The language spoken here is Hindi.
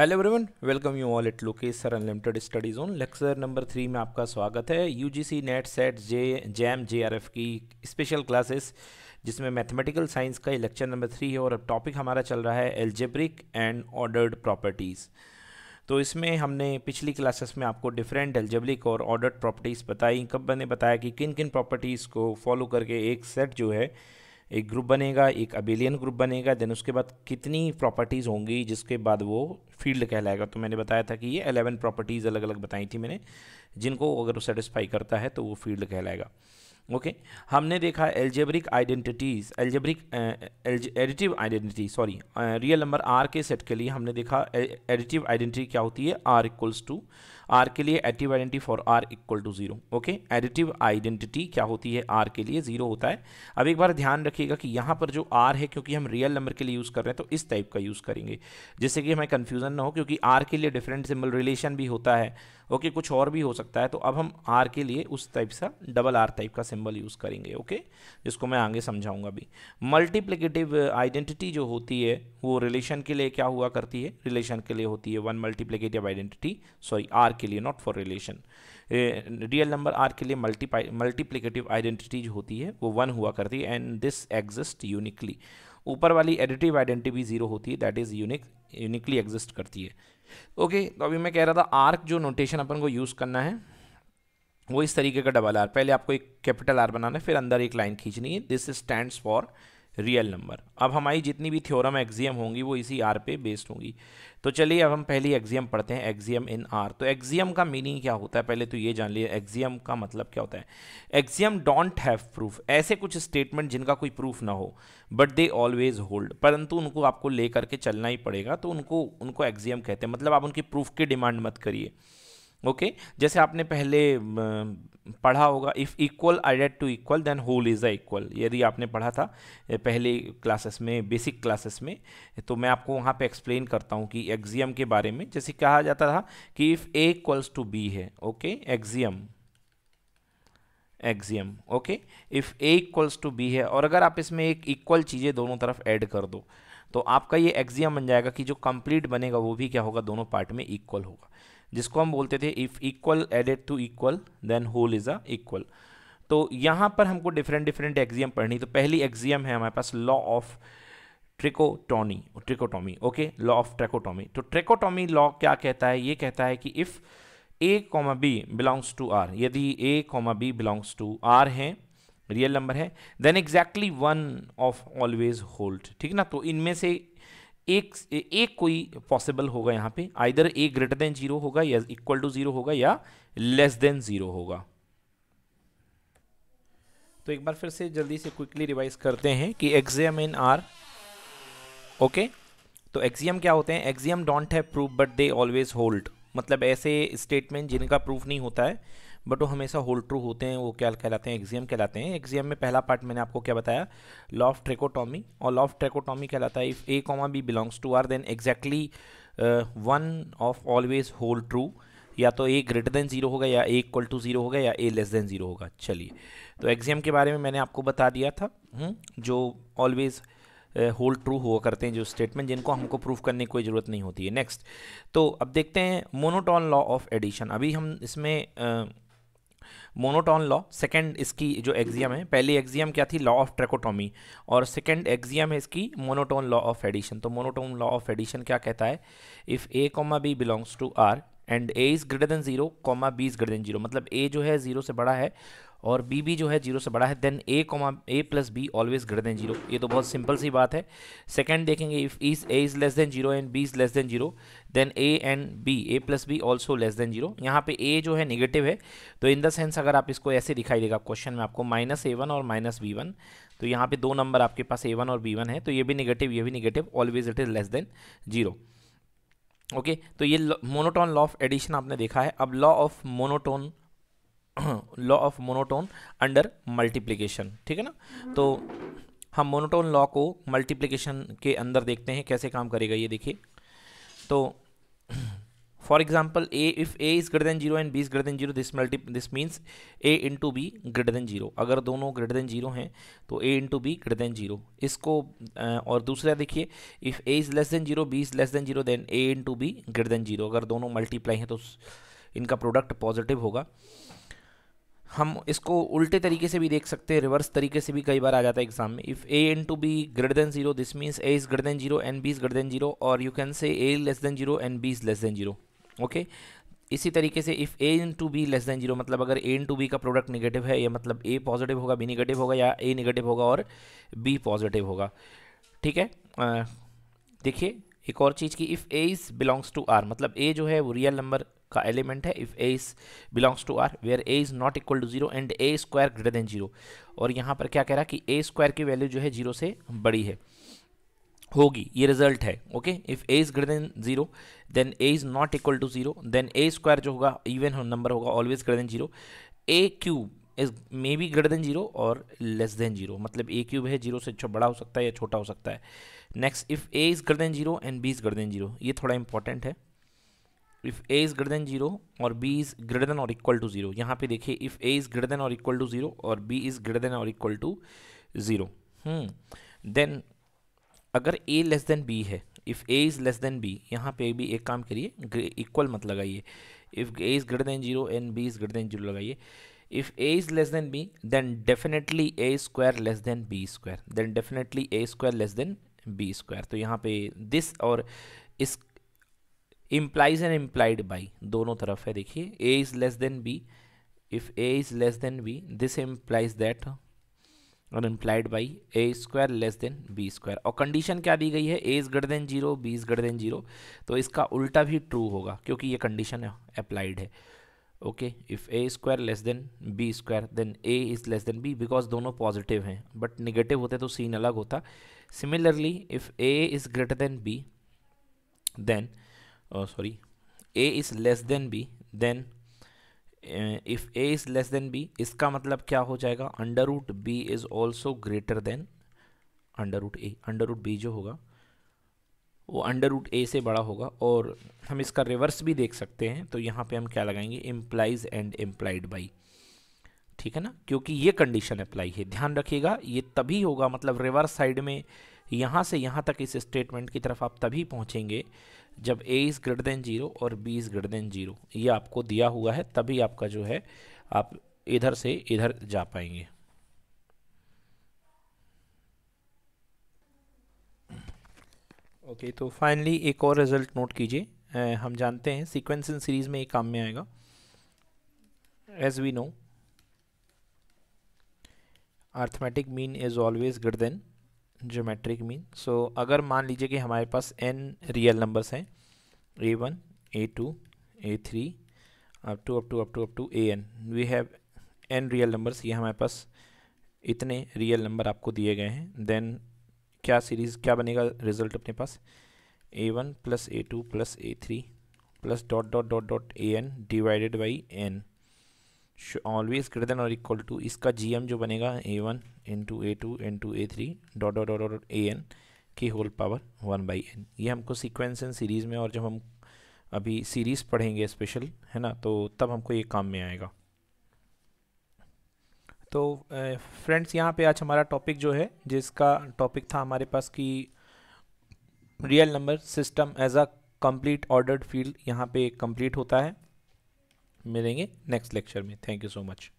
Hello everyone welcome you all it Lokesh sir unlimited studies on lecture number three में आपका स्वागत है UGC NET SET J JAM JRF की स्पेशल क्लासेस जिसमें मैथमेटिकल साइंस का लेक्चर नंबर थ्री है और अब टॉपिक हमारा चल रहा है एल्जेब्रिक एंड ऑर्डर्ड प्रॉपर्टीज़ तो इसमें हमने पिछली क्लासेस में आपको डिफरेंट एल्जेब्रिक और ऑर्डर्ड प्रॉपर्टीज़ बताई कब मैंने बताया कि किन किन प्रॉपर्टीज़ को फॉलो करके एक सेट जो है एक ग्रुप बनेगा एक अबेलियन ग्रुप बनेगा देन उसके बाद कितनी प्रॉपर्टीज़ होंगी जिसके बाद वो फील्ड कहलाएगा तो मैंने बताया था कि ये अलेवन प्रॉपर्टीज़ अलग अलग बताई थी मैंने जिनको अगर वो सेटिस्फाई करता है तो वो फील्ड कहलाएगा ओके okay? हमने देखा algebraic identities algebraic additive identity sorry real number R के सेट के लिए हमने देखा एडिटिव आइडेंटिटी क्या होती है आर इक्वल्स टू आर के लिए additive identity for R equal to zero okay additive identity क्या होती है आर के लिए जीरो होता है अब एक बार ध्यान रखिएगा कि यहाँ पर जो आर है क्योंकि हम रियल नंबर के लिए यूज़ कर रहे हैं तो इस टाइप का यूज़ करेंगे जिससे कि हमें कन्फ्यूजन ना हो क्योंकि आर के लिए डिफरेंट सिम्बल रिलेशन भी होता है ओके okay, कुछ और भी हो सकता है तो अब हम आर के लिए उस टाइप सा डबल आर टाइप का सिंबल यूज़ करेंगे ओके okay? जिसको मैं आगे समझाऊंगा भी मल्टीप्लिकेटिव आइडेंटिटी जो होती है वो रिलेशन के लिए क्या हुआ करती है रिलेशन के लिए होती है one multiplicative identity sorry R के लिए not for relation real number R के लिए मल्टीपाई मल्टीप्लिकेटिव आइडेंटिटीज होती है वो वन हुआ करती है एंड दिस एग्जिस्ट यूनिकली ऊपर वाली एडिटिव आइडेंटिटी भी जीरो होती है that is unique uniquely exist करती है ओके okay, तो अभी मैं कह रहा था आर्क जो नोटेशन अपन को यूज़ करना है वो इस तरीके का डबल आर पहले आपको एक कैपिटल आर बनाना है फिर अंदर एक लाइन खींचनी है this stands for real number अब हमारी जितनी भी थ्योरम एक्जियम होंगी वो इसी आर पे बेस्ड होंगी तो चलिए अब हम पहले एक्जियम पढ़ते हैं एक्जियम इन आर तो एक्जियम का मीनिंग क्या होता है पहले तो ये जान लिए एक्जियम का मतलब क्या होता है एक्जियम डोंट हैव प्रूफ ऐसे कुछ स्टेटमेंट जिनका कोई प्रूफ ना हो बट दे ऑलवेज होल्ड परंतु उनको आपको ले करके चलना ही पड़ेगा तो उनको उनको एक्जियम कहते हैं मतलब आप उनकी प्रूफ की डिमांड मत करिए ओके okay? जैसे आपने पहले पढ़ा होगा if equal added to equal then whole is a equal यदि आपने पढ़ा था पहले क्लासेस में बेसिक क्लासेस में तो मैं आपको वहाँ पे एक्सप्लेन करता हूँ कि एक्जियम के बारे में जैसे कहा जाता था कि if A equals to B है okay axiom axiom okay if A equals to B है और अगर आप इसमें एक इक्वल चीज़ें दोनों तरफ ऐड कर दो तो आपका ये एक्जियम बन जाएगा कि जो कंप्लीट बनेगा वो भी क्या होगा दोनों पार्ट में इक्वल होगा जिसको हम बोलते थे if equal added to equal then whole is a equal तो यहां पर हमको डिफरेंट डिफरेंट एग्जियम पढ़नी तो पहली एग्जियम है हमारे पास law of trichotomy trichotomy okay law of trichotomy तो ट्रेकोटोमी लॉ क्या कहता है ये कहता है कि if A comma B belongs to R यदि A comma B belongs to R है रियल नंबर है then exactly one of always hold ठीक ना तो इनमें से एक एक कोई पॉसिबल होगा यहाँ पे either A greater than zero होगा या इक्वल टू जीरो होगा या लेस देन जीरो होगा तो एक बार फिर से जल्दी से क्विकली रिवाइज करते हैं कि एक्जियम इन आर ओके तो एक्जियम क्या होते हैं axiom don't have proof but they always hold मतलब ऐसे स्टेटमेंट जिनका प्रूफ नहीं होता है बट वो हमेशा होल्ड ट्रू होते हैं वो क्या कहलाते हैं एग्जियम कहलाते हैं एग्जियम में पहला पार्ट मैंने आपको क्या बताया लॉ ऑफ ट्रेकोटॉमी और लॉ ऑफ ट्रेकोटॉमी कहलाता है if A comma B belongs to R then exactly one of always hold true या तो ए ग्रेटर देन जीरो होगा या ए इक्वल टू जीरो होगा या ए लेस देन जीरो होगा चलिए तो एग्जियम के बारे में मैंने आपको बता दिया था हुँ? हम्म, जो ऑलवेज़ होल्ड ट्रू हुआ करते हैं जो स्टेटमेंट जिनको हमको प्रूफ करने की कोई ज़रूरत नहीं होती है नेक्स्ट तो अब देखते हैं मोनोटॉन लॉ ऑफ एडिशन अभी हम इसमें मोनोटॉन लॉ सेकेंड इसकी जो एग्जियम है पहली एग्जियम क्या थी लॉ ऑफ ट्रेकोटॉमी और सेकेंड एग्जियम है इसकी मोनोटॉन लॉ ऑफ एडिशन तो मोनोटॉन लॉ ऑफ एडिशन क्या कहता है if A comma B belongs to R and A is greater than zero comma B is greater than zero मतलब ए जो है ज़ीरो से बड़ा है और बी भी जो है जीरो से बड़ा है then A comma A plus B always greater than zero ये तो बहुत सिंपल सी बात है सेकेंड देखेंगे if is A is less than zero and B is less than zero then A and B A plus B also less than zero यहाँ पे ए जो है निगेटिव है तो इन द सेंस अगर आप इसको ऐसे दिखाई देगा क्वेश्चन में आपको माइनस ए वन और माइनस बी वन तो यहाँ पे दो नंबर आपके पास ए वन और बी वन है तो ये भी निगेटिव ये भी negative always it is less than zero okay तो ये मोनोटोन लॉ ऑफ एडिशन आपने देखा है अब law of monotone law of monotone under multiplication ठीक है ना तो हम मोनोटोन लॉ को मल्टीप्लीकेशन के अंदर देखते हैं कैसे काम करेगा ये देखिए तो for example A if A is greater than zero and B is greater than zero this multi this means A into B greater than zero अगर दोनों ग्रेटर देन जीरो हैं तो A into B greater than zero इसको और दूसरा देखिए if A is less than zero B is less than zero then A into B greater than zero अगर दोनों मल्टीप्लाई हैं तो इनका प्रोडक्ट पॉजिटिव होगा हम इसको उल्टे तरीके से भी देख सकते हैं रिवर्स तरीके से भी कई बार आ जाता है एग्जाम में if A into B greater than zero this means A is greater than zero and B is greater than zero और you can say A less than zero and B is less than zero okay इसी तरीके से if A into B less than zero मतलब अगर ए इन टू बी का प्रोडक्ट निगेटिव है या मतलब ए पॉजिटिव होगा बी निगेटिव होगा या ए निगेटिव होगा और बी पॉजिटिव होगा ठीक है देखिए एक और चीज़ की if A is belongs to R मतलब ए जो है वो रियल नंबर का एलिमेंट है if A is belongs to R where A is not equal to zero and A square greater than zero और यहाँ पर क्या कह रहा है कि ए स्क्वायर की वैल्यू जो है जीरो से बड़ी है होगी ये रिजल्ट है okay if A is greater than zero then A is not equal to zero then A square जो होगा इवन नंबर होगा always greater than zero A cube is may be greater than zero और लेस देन जीरो मतलब ए क्यूब है जीरो से बड़ा हो सकता है या छोटा हो सकता है next if A is greater than zero and B is greater than zero ये थोड़ा इंपॉर्टेंट है if A is greater than zero और बी इज़ ग्रेटर देन और इक्वल टू जीरो यहाँ पे देखिए if A is greater than और इक्वल टू जीरो और बी इज़ ग्रेटर देन और इक्वल टू ज़ीरो देन अगर ए लेस देन बी है if A is less than B यहाँ पे भी एक काम करिए इक्वल मत लगाइए if A is greater than zero and B is greater than zero लगाइए if a is less than b then definitely a square less than b square then definitely a square less than b square तो यहाँ पे this और इस इम्प्लाइज एंड इम्प्लाइड बाई दोनों तरफ है देखिए A is less than B if A is less than B this implies that और implied by A square less than B square और कंडीशन क्या दी गई है A is greater than zero B is greater than zero तो इसका उल्टा भी ट्रू होगा क्योंकि ये कंडीशन अप्लाइड है okay if A square less than B square then A is less than B because दोनों पॉजिटिव हैं बट निगेटिव होते तो सीन अलग होता similarly if A is greater than B then sorry A is less than B then if A is less than B इसका मतलब क्या हो जाएगा under root B is also greater than under root A under root B जो होगा वो अंडर रूट ए से बड़ा होगा और हम इसका रिवर्स भी देख सकते हैं तो यहाँ पे हम क्या लगाएंगे इम्प्लाइज एंड एम्प्लाइड बाई ठीक है ना क्योंकि ये कंडीशन अप्लाई है ध्यान रखिएगा ये तभी होगा मतलब रिवर्स साइड में यहाँ से यहाँ तक इस स्टेटमेंट की तरफ आप तभी पहुँचेंगे जब A is greater than zero और B is greater than zero ये आपको दिया हुआ है तभी आपका जो है आप इधर से इधर जा पाएंगे ओके okay, तो फाइनली एक और रिजल्ट नोट कीजिए हम जानते हैं सीक्वेंस इन सीरीज़ में एक काम में आएगा as we know arithmetic mean is always greater than geometric mean so अगर मान लीजिए कि हमारे पास एन रियल नंबर्स हैं A one A two A three up to up to up to up to A N we have N real numbers ये हमारे पास इतने रियल नंबर आपको दिए गए हैं देन क्या सीरीज़ क्या बनेगा रिजल्ट अपने पास ए one plus a two plus a three plus dot dot dot dot a n divided by n always greater than और इक्वल टू इसका जी जो बनेगा a one into a two into a three dot dot dot dot a n की whole power one by n ये हमको सीक्वेंस एंड सीरीज़ में और जब हम अभी सीरीज़ पढ़ेंगे स्पेशल है ना तो तब हमको ये काम में आएगा तो फ्रेंड्स यहाँ पे आज हमारा टॉपिक जो है जिसका टॉपिक था हमारे पास कि real number system as a complete ordered field यहाँ पे कंप्लीट होता है मिलेंगे नेक्स्ट लेक्चर में थैंक यू सो मच